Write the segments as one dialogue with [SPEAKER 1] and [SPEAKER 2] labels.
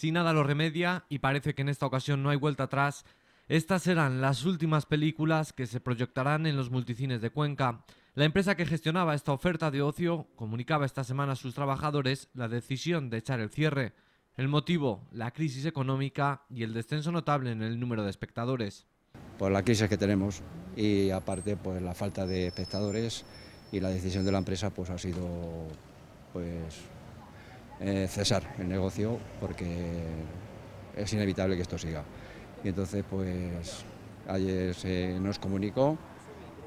[SPEAKER 1] Si nada lo remedia, y parece que en esta ocasión no hay vuelta atrás, estas serán las últimas películas que se proyectarán en los multicines de Cuenca. La empresa que gestionaba esta oferta de ocio comunicaba esta semana a sus trabajadores la decisión de echar el cierre. El motivo, la crisis económica y el descenso notable en el número de espectadores.
[SPEAKER 2] Por pues la crisis que tenemos y aparte pues la falta de espectadores y la decisión de la empresa pues ha sido pues eh, cesar el negocio porque es inevitable que esto siga. Y entonces, pues ayer se nos comunicó,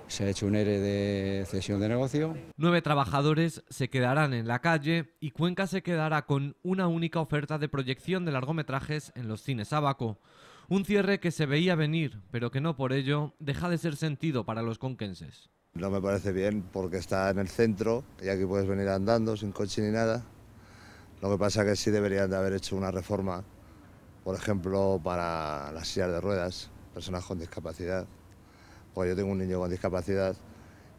[SPEAKER 2] se ha hecho un ERE de cesión de negocio.
[SPEAKER 1] Nueve trabajadores se quedarán en la calle y Cuenca se quedará con una única oferta de proyección de largometrajes en los cines Abaco. Un cierre que se veía venir, pero que no por ello deja de ser sentido para los conquenses.
[SPEAKER 3] No me parece bien porque está en el centro y aquí puedes venir andando sin coche ni nada lo que pasa es que sí deberían de haber hecho una reforma, por ejemplo, para las sillas de ruedas, personas con discapacidad. Porque yo tengo un niño con discapacidad,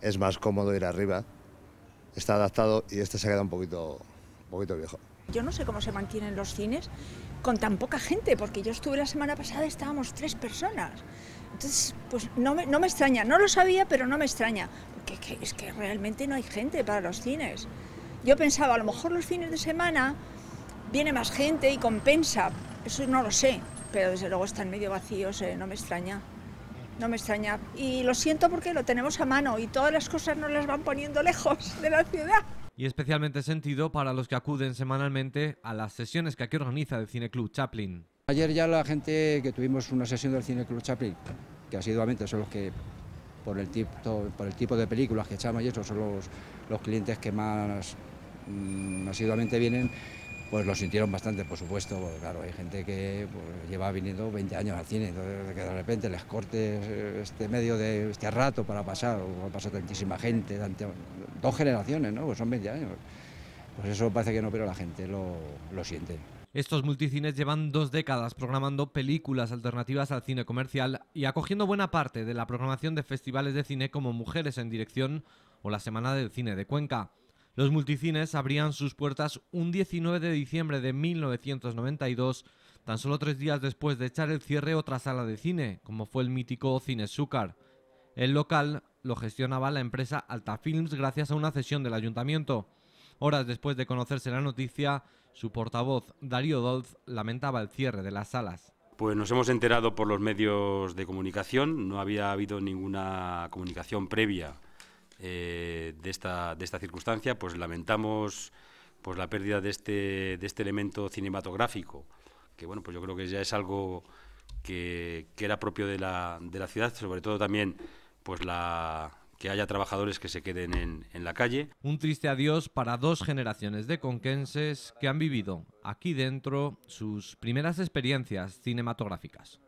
[SPEAKER 3] es más cómodo ir arriba, está adaptado y este se ha quedado un poquito, poquito viejo.
[SPEAKER 4] Yo no sé cómo se mantienen los cines con tan poca gente, porque yo estuve la semana pasada, y estábamos tres personas. Entonces, pues no me, no me extraña, no lo sabía, pero no me extraña, porque es que realmente no hay gente para los cines. Yo pensaba, a lo mejor los fines de semana viene más gente y compensa. Eso no lo sé, pero desde luego están medio vacíos, no me extraña. No me extraña. Y lo siento porque lo tenemos a mano y todas las cosas nos las van poniendo lejos de la ciudad.
[SPEAKER 1] Y especialmente sentido para los que acuden semanalmente a las sesiones que aquí organiza el Club Chaplin.
[SPEAKER 2] Ayer ya la gente que tuvimos una sesión del Cineclub Chaplin, que asiduamente son los que por el tipo, de películas que echamos y eso son los, los clientes que más Mm, vienen, pues lo sintieron bastante, por supuesto. claro, hay gente que pues, lleva viniendo 20 años al cine, entonces que de repente les corte... Eh, este medio de este rato para pasar, o pasado tantísima gente, dos generaciones, ¿no? Pues son 20 años. Pues eso parece que no, pero la gente lo, lo siente.
[SPEAKER 1] Estos multicines llevan dos décadas programando películas alternativas al cine comercial y acogiendo buena parte de la programación de festivales de cine como Mujeres en Dirección o la Semana del Cine de Cuenca. Los multicines abrían sus puertas un 19 de diciembre de 1992, tan solo tres días después de echar el cierre otra sala de cine, como fue el mítico Cine Azúcar. El local lo gestionaba la empresa Alta Films gracias a una cesión del ayuntamiento. Horas después de conocerse la noticia, su portavoz, Darío Dolz, lamentaba el cierre de las salas.
[SPEAKER 5] Pues nos hemos enterado por los medios de comunicación, no había habido ninguna comunicación previa eh, de, esta, de esta circunstancia, pues lamentamos pues la pérdida de este, de este elemento cinematográfico, que bueno, pues yo creo que ya es algo que, era propio de la, ciudad, sobre todo también pues la, que haya trabajadores que se queden en, en, la calle.
[SPEAKER 1] Un triste adiós para dos generaciones de conquenses que han vivido aquí dentro sus primeras experiencias cinematográficas.